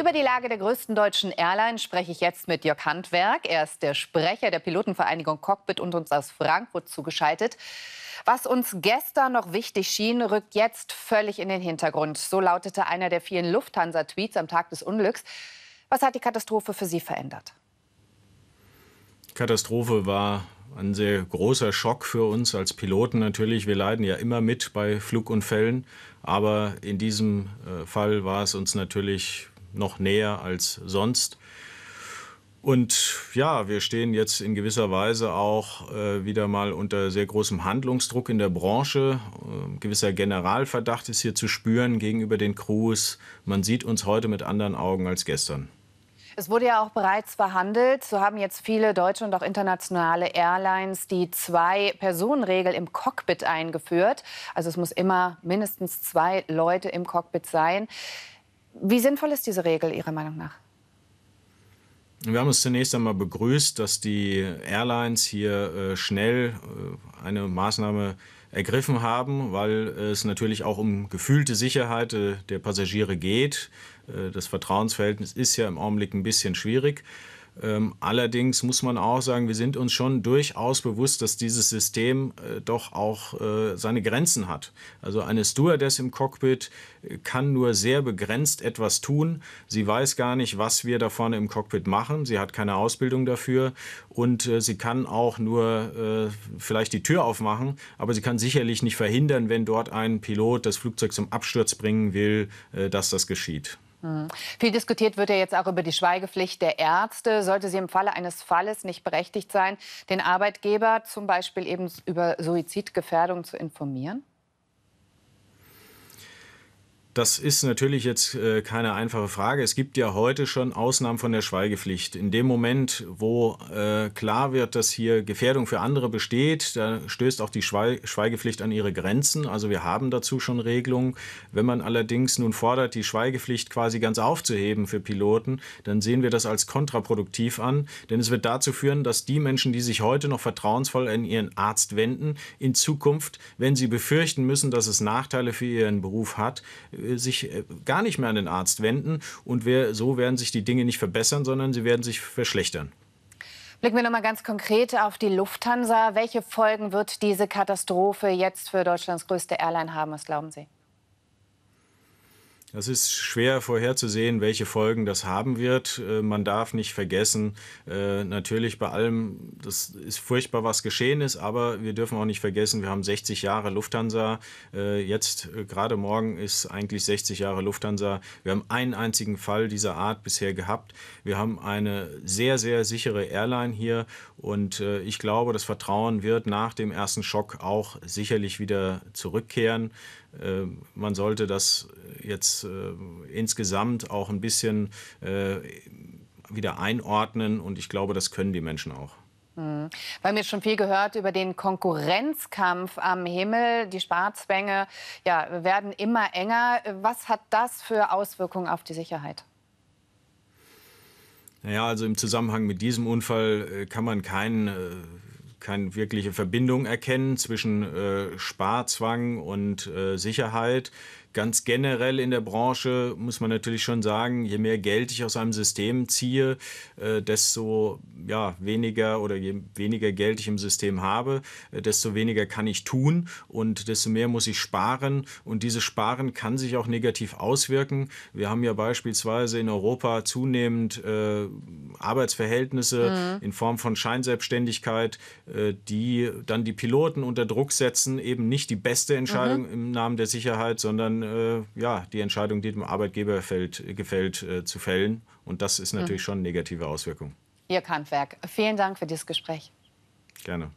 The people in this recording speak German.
Über die Lage der größten deutschen Airline spreche ich jetzt mit Jörg Handwerk. Er ist der Sprecher der Pilotenvereinigung Cockpit und uns aus Frankfurt zugeschaltet. Was uns gestern noch wichtig schien, rückt jetzt völlig in den Hintergrund. So lautete einer der vielen Lufthansa-Tweets am Tag des Unglücks. Was hat die Katastrophe für Sie verändert? Katastrophe war ein sehr großer Schock für uns als Piloten natürlich. Wir leiden ja immer mit bei Flugunfällen, aber in diesem äh, Fall war es uns natürlich noch näher als sonst. Und ja, wir stehen jetzt in gewisser Weise auch äh, wieder mal unter sehr großem Handlungsdruck in der Branche. Ein äh, gewisser Generalverdacht ist hier zu spüren gegenüber den Crews. Man sieht uns heute mit anderen Augen als gestern. Es wurde ja auch bereits verhandelt. So haben jetzt viele deutsche und auch internationale Airlines die Zwei-Personen-Regel im Cockpit eingeführt. Also es muss immer mindestens zwei Leute im Cockpit sein. Wie sinnvoll ist diese Regel Ihrer Meinung nach? Wir haben es zunächst einmal begrüßt, dass die Airlines hier äh, schnell äh, eine Maßnahme ergriffen haben, weil es natürlich auch um gefühlte Sicherheit äh, der Passagiere geht. das Vertrauensverhältnis ist ja im Augenblick ein bisschen schwierig. Ähm, allerdings muss man auch sagen, wir sind uns schon durchaus bewusst, dass dieses System äh, doch auch äh, seine Grenzen hat. Also eine Stewardess im Cockpit äh, kann nur sehr begrenzt etwas tun. Sie weiß gar nicht, was wir da vorne im Cockpit machen. Sie hat keine Ausbildung dafür und sie kann auch nur vielleicht die Tür aufmachen, aber sie kann sicherlich nicht verhindern, wenn dort ein Pilot das Flugzeug zum Absturz bringen will, dass das geschieht. Mhm. Viel diskutiert wird ja jetzt auch über die Schweigepflicht der Ärzte. Sollte sie im Falle eines Falles nicht berechtigt sein, den Arbeitgeber zum Beispiel eben über Suizidgefährdung zu informieren? Das ist natürlich jetzt äh, keine einfache Frage. Es gibt ja heute schon Ausnahmen von der Schweigepflicht. In dem Moment, wo äh, klar wird, dass hier Gefährdung für andere besteht, da stößt auch die Schweigepflicht an ihre Grenzen. Also wir haben dazu schon Regelungen. Wenn man allerdings nun fordert, die Schweigepflicht quasi ganz aufzuheben für Piloten, dann sehen wir das als kontraproduktiv an. Denn es wird dazu führen, dass die Menschen, die sich heute noch vertrauensvoll an ihren Arzt wenden, in Zukunft, wenn sie befürchten müssen, dass es Nachteile für ihren Beruf hat, äh, sich äh, gar nicht mehr an den Arzt wenden und wir, so werden sich die Dinge nicht verbessern, sondern sie werden sich verschlechtern. Blicken wir nochmal ganz konkret auf die Lufthansa. Welche Folgen wird diese Katastrophe jetzt für Deutschlands größte Airline haben? Was glauben Sie? Das ist schwer vorherzusehen, welche Folgen das haben wird. Äh, man darf nicht vergessen, äh, natürlich bei allem, das ist furchtbar, was geschehen ist, aber wir dürfen auch nicht vergessen, wir haben 60 Jahre Lufthansa. Äh, jetzt, gerade morgen, ist eigentlich 60 Jahre Lufthansa. Wir haben einen einzigen Fall dieser Art bisher gehabt. Wir haben eine sehr, sehr sichere Airline hier und ich glaube, das Vertrauen wird nach dem ersten Schock auch sicherlich wieder zurückkehren. Man sollte das jetzt das äh, insgesamt auch ein bisschen äh, wieder einordnen und ich glaube, das können die Menschen auch. Mhm. Wir haben jetzt schon viel gehört über den Konkurrenzkampf am Himmel. Die Sparzwänge ja, werden immer enger. Was hat das für Auswirkungen auf die Sicherheit? Naja, also im Zusammenhang mit diesem Unfall äh, kann man keinen keine wirkliche Verbindung erkennen zwischen äh, Sparzwang und äh, Sicherheit. Ganz generell in der Branche muss man natürlich schon sagen, je mehr Geld ich aus einem System ziehe, äh, desto ja, weniger oder je weniger Geld ich im System habe, äh, desto weniger kann ich tun und desto mehr muss ich sparen. Und dieses Sparen kann sich auch negativ auswirken. Wir haben ja beispielsweise in Europa zunehmend äh, Arbeitsverhältnisse mhm. in Form von Scheinselbstständigkeit, äh, die dann die Piloten unter Druck setzen, eben nicht die beste Entscheidung mhm. im Namen der Sicherheit, sondern äh, ja, die Entscheidung, die dem Arbeitgeber fällt, äh, gefällt, zu fällen. Und das ist natürlich mhm. schon eine negative Auswirkung. Ihr Kantwerk, Vielen Dank für dieses Gespräch. Gerne.